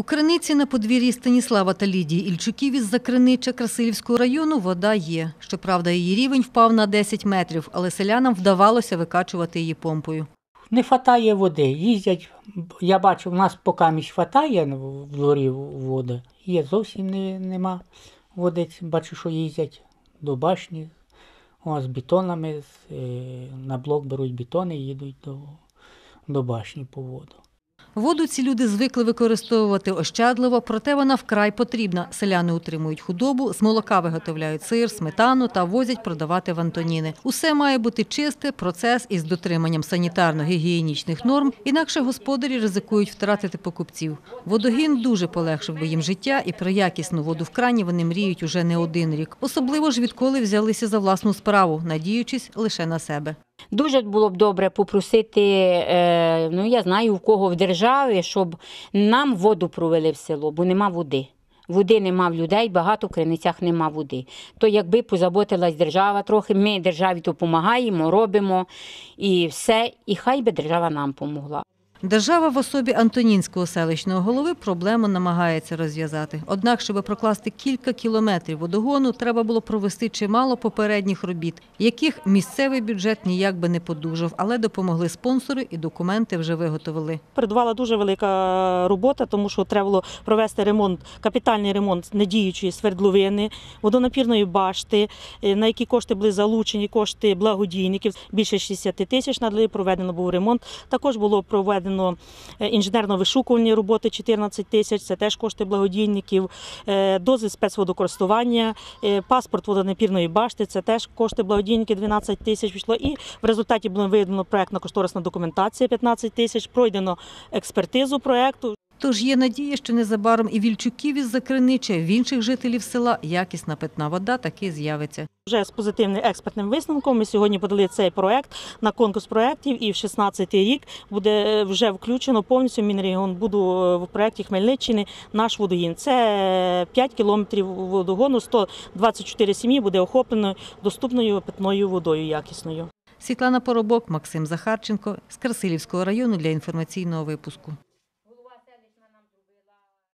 У криниці на подвір'ї Станіслава та Лідії Ільчуків із Закринича Красилівського району вода є. Щоправда, її рівень впав на 10 метрів, але селянам вдавалося викачувати її помпою. Не хватає води. Їздять, я бачу, в нас по каміч хватає ну, в дворі води. Є зовсім не, нема води. Бачу, що їздять до башні. О, з бетонами, е, на блок беруть бетони і їдуть до, до башні по воду. Воду ці люди звикли використовувати ощадливо, проте вона вкрай потрібна. Селяни утримують худобу, з молока виготовляють сир, сметану та возять продавати в Антоніни. Усе має бути чисте, процес із дотриманням санітарно-гігієнічних норм. Інакше господарі ризикують втратити покупців. Водогін дуже полегшив би їм життя, і про якісну воду в крані вони мріють уже не один рік. Особливо ж відколи взялися за власну справу, надіючись лише на себе. Дуже було б добре попросити, е, ну я знаю, в кого в державі, щоб нам воду провели в село, бо нема води. Води нема в людей, багато в криницях нема води. То якби позаботилась держава трохи, ми державі допомагаємо, робимо і все. І хай би держава нам помогла. Держава в особі Антонінського селищного голови проблему намагається розв'язати. Однак, щоб прокласти кілька кілометрів водогону, треба було провести чимало попередніх робіт, яких місцевий бюджет ніяк би не подужав, але допомогли спонсори і документи вже виготовили. Передувала дуже велика е, робота, тому що треба було провести ремонт, капітальний ремонт недіючої свердловини, водонапірної башти, е, на які кошти були залучені, кошти благодійників. Більше 60 тисяч надали. Проведено був ремонт. Також було проведено проведено е, інженерно-вишукувальні роботи 14 тисяч, це теж кошти благодійників, е, дози спецводокористування, е, паспорт водонепірної башти, це теж кошти благодійників 12 тисяч пішло. І в результаті було видано проєктно-кошторисна документація 15 тисяч, пройдено експертизу проєкту. Тож є надія, що незабаром і вільчуків із Закринича, в інших жителів села якісна питна вода таки з'явиться. Вже з позитивним експертним висновком ми сьогодні подали цей проект на конкурс проєктів і в 16-й рік буде е, вже включено повністю Мінрегіон буду е, в проєкті Хмельниччини наш водогін. Це 5 е, кілометрів водогону, 124 сім'ї буде охоплено доступною питною водою якісною. Світлана Поробок, Максим Захарченко з Красилівського району для інформаційного випуску.